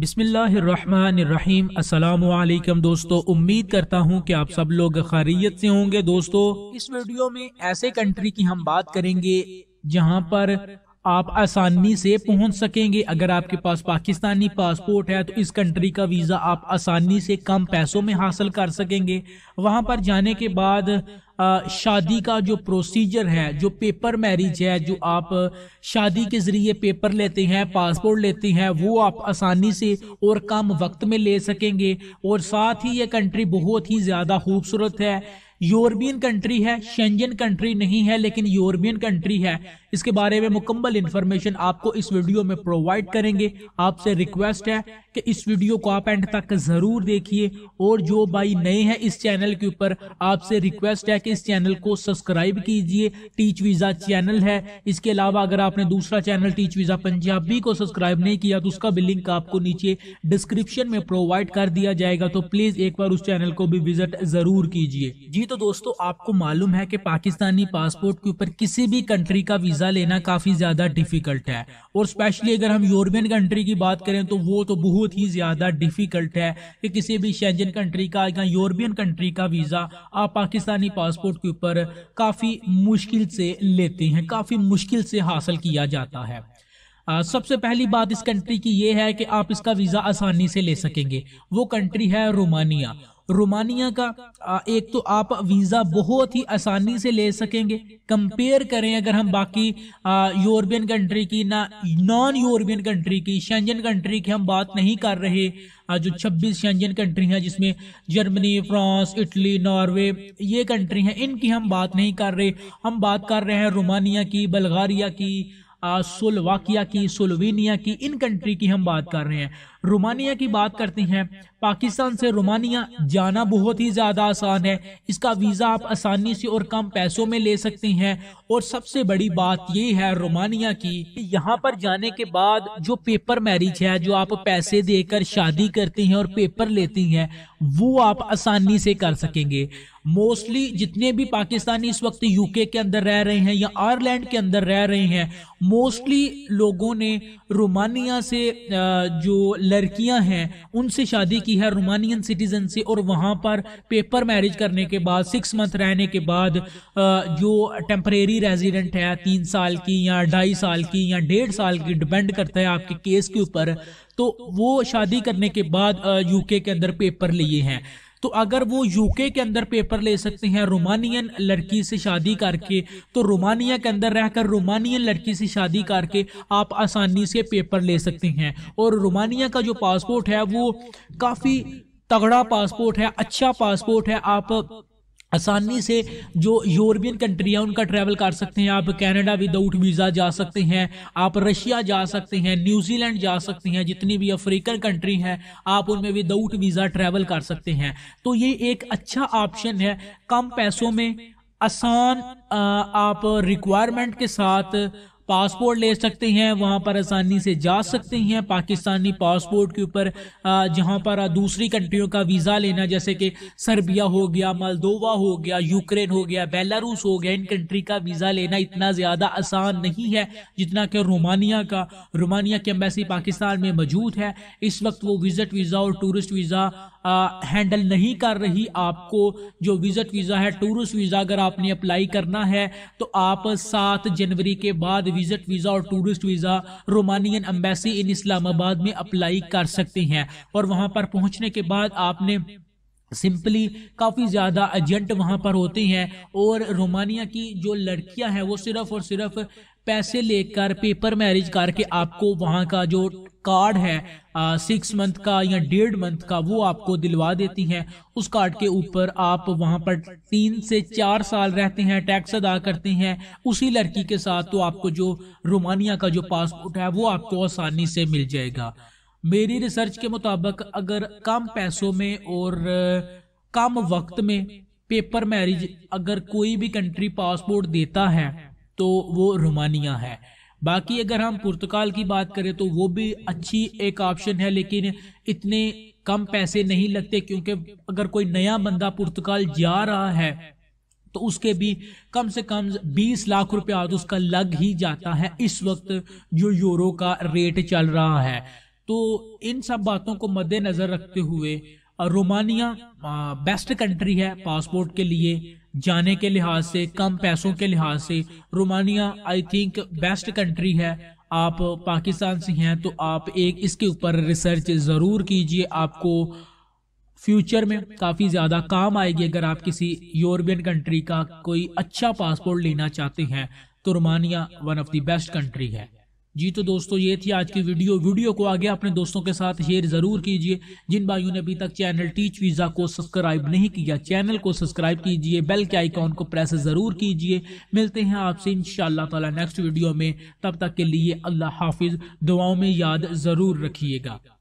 بسم اللہ الرحمن الرحیم السلام علیکم دوستو امید کرتا ہوں کہ آپ سب لوگ خیریت سے ہوں گے دوستو اس ویڈیو میں ایسے کنٹری کی ہم بات کریں گے جہاں پر آپ آسانی سے پہنچ سکیں گے اگر آپ کے پاس پاکستانی پاسپورٹ ہے تو اس کنٹری کا ویزا آپ آسانی سے کم پیسوں میں حاصل کر سکیں گے وہاں پر جانے کے بعد شادی کا جو پروسیجر ہے جو پیپر میرج ہے جو آپ شادی کے ذریعے پیپر لیتے ہیں پاسپورٹ لیتے ہیں وہ آپ آسانی سے اور کم وقت میں لے سکیں گے اور ساتھ ہی یہ کنٹری بہت ہی زیادہ خوبصورت ہے یورپین کنٹری ہے شینجن کنٹری نہیں ہے لیکن یورپین کنٹری ہے اس کے بارے میں مکمل انفارمیشن آپ کو اس ویڈیو میں پرووائڈ کریں گے آپ سے ریکویسٹ ہے کہ اس ویڈیو کو آپ اینڈ تک ضرور دیکھیے اور جو بھائی نئے ہیں اس چینل کے اوپر آپ سے ریکویسٹ ہے کہ اس چینل کو سبسکرائب کیجئے ٹیچ ویزا چینل ہے اس کے علاوہ اگر آپ نے دوسرا چینل ٹیچ ویزا پنجابی کو سبسکرائب نہیں کیا تو اس کا بھی لنک آپ کو نیچے ڈسکرپشن میں پرووائڈ کر دیا جائے گا تو پلیز ایک بار اس چینل کو بھی وزٹ ضرور کیجئے جی تو دوستو آپ کو معلوم ہے کہ پاکستانی پاسپورٹ کے اوپر کسی بھی کنٹری کا ویزا لینا کافی زیادہ ڈیفیکلٹ ہے اور اسپیشلی اگر ہم یورپین کنٹری کی بات کریں تو وہ تو بہت ہی زیادہ ڈیفیکلٹ ہے کہ کسی بھی شینجن کنٹری کا یا یورپین کنٹری کا ویزا آپ پاکستانی پاسپورٹ کے اوپر کافی مشکل سے لیتے ہیں کافی مشکل سے حاصل کیا جاتا ہے سب سے پہلی بات اس کنٹری کی یہ ہے کہ آپ اس کا ویزا آسانی سے لے سکیں گے وہ کنٹری ہے رومانیہ رومانیہ کا ایک تو آپ ویزا بہت ہی آسانی سے لے سکیں گے کمپیئر کریں اگر ہم باقی یورپین کنٹری کی نہ نان یورپین کنٹری کی شینجن کنٹری کی ہم بات نہیں کر رہے جو چھبیس شینجن کنٹری ہیں جس میں جرمنی فرانس اٹلی ناروے یہ کنٹری ہیں ان کی ہم بات نہیں کر رہے ہم بات کر رہے ہیں رومانیہ کی بلغاریا کی کی کی کی سلوینیا ان کنٹری ہم بات کر رہے ہیں کی بات ہیں پاکستان سے جانا بہت ہی زیادہ آسان ہے اس کا ویزا آپ آسانی سے اور کم پیسوں میں لے سکتے ہیں اور سب سے بڑی بات یہ ہے رومانیہ کی یہاں پر جانے کے بعد جو پیپر میرج ہے جو آپ پیسے دے کر شادی کرتی ہیں اور پیپر لیتی ہیں وہ آپ آسانی سے کر سکیں گے موسٹلی جتنے بھی پاکستانی اس وقت یو کے کے اندر رہ رہے ہیں یا آئرلینڈ کے اندر رہ رہے ہیں موسٹلی لوگوں نے رومانیہ سے جو لڑکیاں ہیں ان سے شادی کی ہے رومانین سٹیزن سے اور وہاں پر پیپر میرج کرنے کے بعد سکس منتھ رہنے کے بعد جو ٹیمپریری ریزیڈنٹ ہے تین سال کی یا ڈھائی سال کی یا ڈیڑھ سال کی ڈپینڈ کرتا ہے آپ کے کیس کے اوپر تو وہ شادی کرنے کے بعد یو کے کے اندر پیپر لے ہیں تو اگر وہ یو کے اندر پیپر لے سکتے ہیں رومانین لڑکی سے شادی کر کے تو رومانیہ کے اندر رہ کر رومانین لڑکی سے شادی کر کے آپ آسانی سے پیپر لے سکتے ہیں اور رومانیہ کا جو پاسپورٹ ہے وہ کافی تگڑا پاسپورٹ ہے اچھا پاسپورٹ ہے آپ آسانی سے جو یورپین کنٹری ہیں ان کا ٹریول کر سکتے ہیں آپ کینیڈا وداؤٹ ویزا جا سکتے ہیں آپ رشیا جا سکتے ہیں نیوزی لینڈ جا سکتے ہیں جتنی بھی افریقن کنٹری ہیں آپ ان میں وداؤٹ ویزا ٹریول کر سکتے ہیں تو یہ ایک اچھا آپشن ہے کم پیسوں میں آسان آپ ریکوائرمنٹ کے ساتھ پاسپورٹ لے سکتے ہیں وہاں پر آسانی سے جا سکتے ہیں پاکستانی پاسپورٹ کے اوپر جہاں پر دوسری کنٹریوں کا ویزا لینا جیسے کہ سربیا ہو گیا مالدووا ہو گیا یوکرین ہو گیا بیلاروس ہو گیا ان کنٹری کا ویزا لینا اتنا زیادہ آسان نہیں ہے جتنا کہ رومانیہ کا رومانیہ کی امبیسی پاکستان میں موجود ہے اس وقت وہ وزٹ ویزا اور ٹورسٹ ویزا ہینڈل نہیں کر رہی آپ کو جو وزٹ ویزا ہے ٹورسٹ ویزا اگر آپ نے اپلائی کرنا ہے تو آپ سات جنوری کے بعد ویزا ویزا اور tourist Romanian embassy in Islamabad میں اپلائی کر سکتے ہیں اور وہاں پر پہنچنے کے بعد آپ نے سمپلی کافی زیادہ ایجنٹ وہاں پر ہوتے ہیں اور رومانیا کی جو لڑکیاں ہیں وہ صرف اور صرف پیسے لے کر پیپر میرج کر کے آپ کو وہاں کا جو کارڈ ہے سکس منتھ کا یا ڈیڑھ منتھ کا وہ آپ کو دلوا دیتی ہیں اس کارڈ کے اوپر آپ وہاں پر تین سے چار سال رہتے ہیں ٹیکس ادا کرتے ہیں اسی لڑکی کے ساتھ تو آپ کو جو رومانیہ کا جو پاسپورٹ ہے وہ آپ کو آسانی سے مل جائے گا میری ریسرچ کے مطابق اگر کم پیسوں میں اور کم وقت میں پیپر میریج اگر کوئی بھی کنٹری پاسپورٹ دیتا ہے تو وہ رومانیہ ہے باقی اگر ہم پرتگال کی بات کریں تو وہ بھی اچھی ایک آپشن ہے لیکن اتنے کم پیسے نہیں لگتے کیونکہ اگر کوئی نیا بندہ پرتگال جا رہا ہے تو اس کے بھی کم سے کم بیس لاکھ روپے آج اس کا لگ ہی جاتا ہے اس وقت جو یورو کا ریٹ چل رہا ہے تو ان سب باتوں کو مد نظر رکھتے ہوئے رومانیہ بیسٹ کنٹری ہے پاسپورٹ کے لیے جانے کے لحاظ سے کم پیسوں کے لحاظ سے Romania I think best country ہے آپ پاکستان سے ہیں تو آپ ایک اس کے اوپر ریسرچ ضرور کیجئے آپ کو فیوچر میں کافی زیادہ کام آئے گی اگر آپ کسی یورپین کنٹری کا کوئی اچھا پاسپورٹ لینا چاہتے ہیں تو Romania one of the best country ہے جی تو دوستو یہ تھی آج کی ویڈیو ویڈیو کو آگے اپنے دوستوں کے ساتھ شیئر ضرور کیجئے جن بھائیوں نے ابھی تک چینل ٹیچ ویزا کو سبسکرائب نہیں کیا چینل کو سبسکرائب کیجئے بیل کے آئیکن کو پریس ضرور کیجئے ملتے ہیں آپ سے انشاءاللہ تعالی نیکسٹ ویڈیو میں تب تک کے لیے اللہ حافظ دعاؤں میں یاد ضرور رکھیے گا